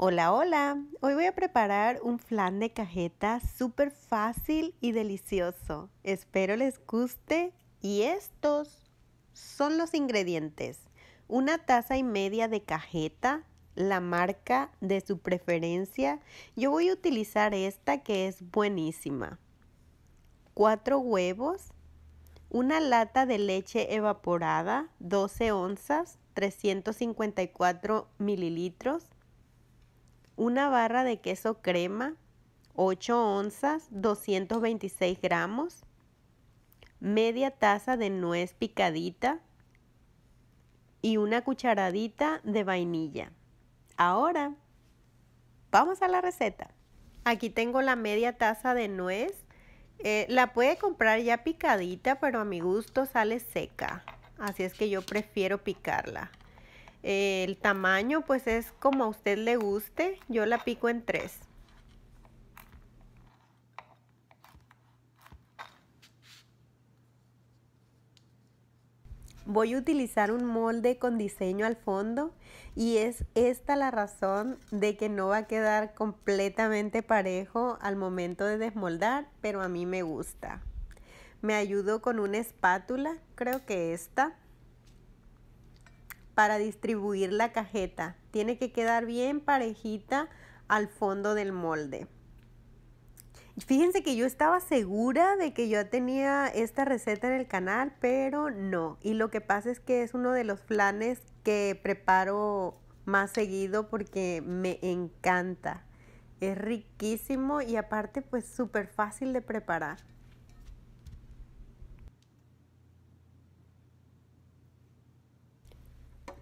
Hola, hola. Hoy voy a preparar un flan de cajeta súper fácil y delicioso. Espero les guste. Y estos son los ingredientes. Una taza y media de cajeta, la marca de su preferencia. Yo voy a utilizar esta que es buenísima. Cuatro huevos. Una lata de leche evaporada, 12 onzas, 354 mililitros una barra de queso crema, 8 onzas, 226 gramos, media taza de nuez picadita y una cucharadita de vainilla. Ahora, vamos a la receta. Aquí tengo la media taza de nuez. Eh, la puede comprar ya picadita, pero a mi gusto sale seca. Así es que yo prefiero picarla el tamaño pues es como a usted le guste, yo la pico en tres. Voy a utilizar un molde con diseño al fondo y es esta la razón de que no va a quedar completamente parejo al momento de desmoldar, pero a mí me gusta. Me ayudo con una espátula, creo que esta para distribuir la cajeta. Tiene que quedar bien parejita al fondo del molde. Fíjense que yo estaba segura de que yo tenía esta receta en el canal, pero no. Y lo que pasa es que es uno de los flanes que preparo más seguido porque me encanta. Es riquísimo y aparte pues súper fácil de preparar.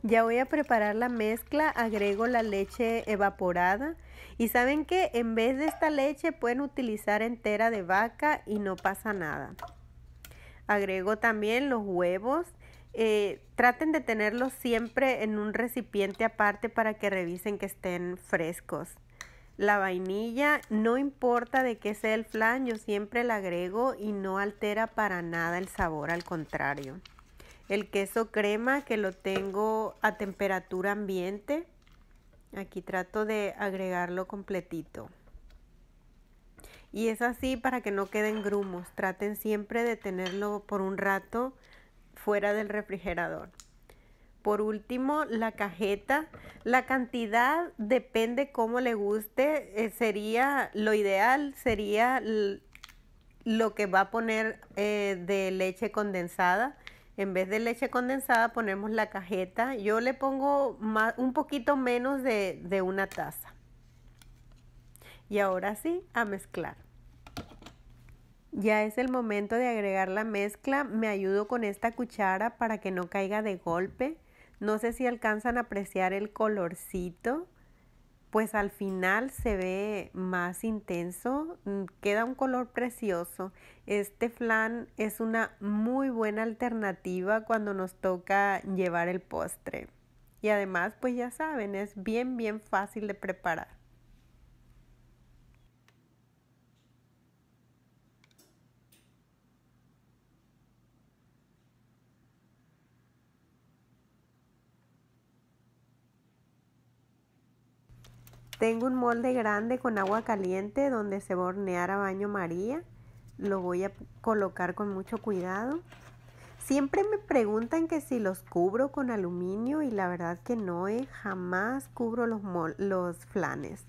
Ya voy a preparar la mezcla, agrego la leche evaporada y saben que en vez de esta leche pueden utilizar entera de vaca y no pasa nada. Agrego también los huevos. Eh, traten de tenerlos siempre en un recipiente aparte para que revisen que estén frescos. La vainilla, no importa de qué sea el flan, yo siempre la agrego y no altera para nada el sabor, al contrario. El queso crema que lo tengo a temperatura ambiente. Aquí trato de agregarlo completito. Y es así para que no queden grumos. Traten siempre de tenerlo por un rato fuera del refrigerador. Por último, la cajeta. La cantidad depende cómo le guste. Eh, sería lo ideal, sería lo que va a poner eh, de leche condensada en vez de leche condensada ponemos la cajeta. Yo le pongo un poquito menos de, de una taza. Y ahora sí, a mezclar. Ya es el momento de agregar la mezcla. Me ayudo con esta cuchara para que no caiga de golpe. No sé si alcanzan a apreciar el colorcito pues al final se ve más intenso, mm, queda un color precioso. Este flan es una muy buena alternativa cuando nos toca llevar el postre. Y además, pues ya saben, es bien, bien fácil de preparar. Tengo un molde grande con agua caliente donde se va a hornear a baño María. Lo voy a colocar con mucho cuidado. Siempre me preguntan que si los cubro con aluminio y la verdad que no, ¿eh? jamás cubro los, los flanes.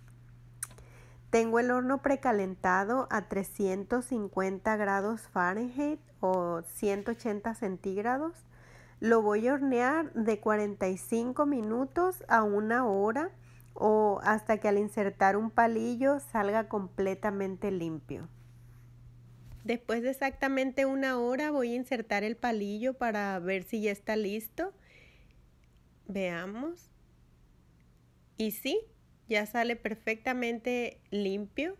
Tengo el horno precalentado a 350 grados Fahrenheit o 180 centígrados. Lo voy a hornear de 45 minutos a una hora o hasta que al insertar un palillo salga completamente limpio. Después de exactamente una hora voy a insertar el palillo para ver si ya está listo. Veamos. Y sí, ya sale perfectamente limpio.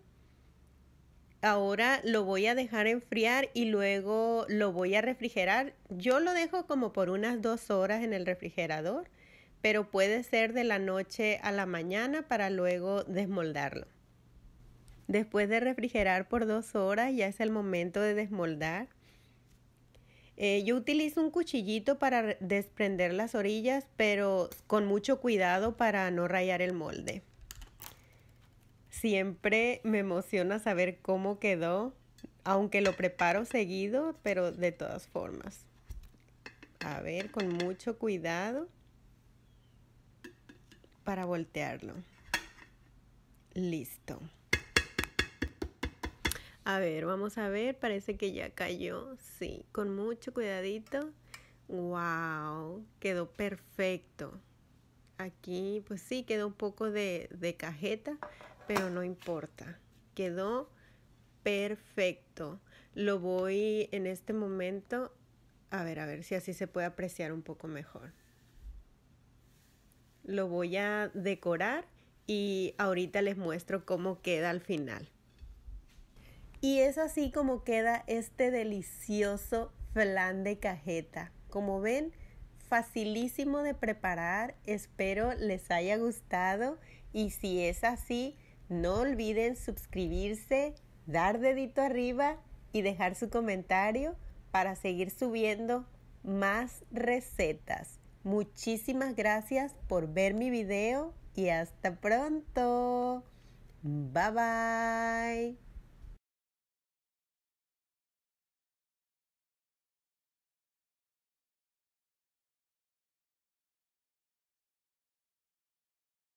Ahora lo voy a dejar enfriar y luego lo voy a refrigerar. Yo lo dejo como por unas dos horas en el refrigerador pero puede ser de la noche a la mañana para luego desmoldarlo. Después de refrigerar por dos horas ya es el momento de desmoldar. Eh, yo utilizo un cuchillito para desprender las orillas, pero con mucho cuidado para no rayar el molde. Siempre me emociona saber cómo quedó, aunque lo preparo seguido, pero de todas formas. A ver, con mucho cuidado para voltearlo. Listo. A ver, vamos a ver. Parece que ya cayó. Sí, con mucho cuidadito. ¡Wow! Quedó perfecto. Aquí, pues sí, quedó un poco de, de cajeta, pero no importa. Quedó perfecto. Lo voy en este momento a ver, a ver si así se puede apreciar un poco mejor lo voy a decorar y ahorita les muestro cómo queda al final. Y es así como queda este delicioso flan de cajeta. Como ven, facilísimo de preparar. Espero les haya gustado y si es así, no olviden suscribirse, dar dedito arriba y dejar su comentario para seguir subiendo más recetas. Muchísimas gracias por ver mi video y hasta pronto. Bye bye.